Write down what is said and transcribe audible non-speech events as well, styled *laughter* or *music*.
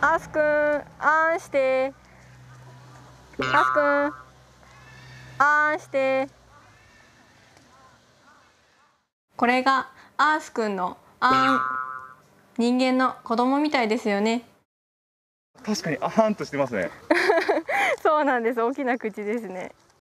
アスくんあんしてアスくんあんしてこれがアースくんのあん人間の子供みたいですよね確かにあんとしてますね *laughs* そうなんです大きな口ですね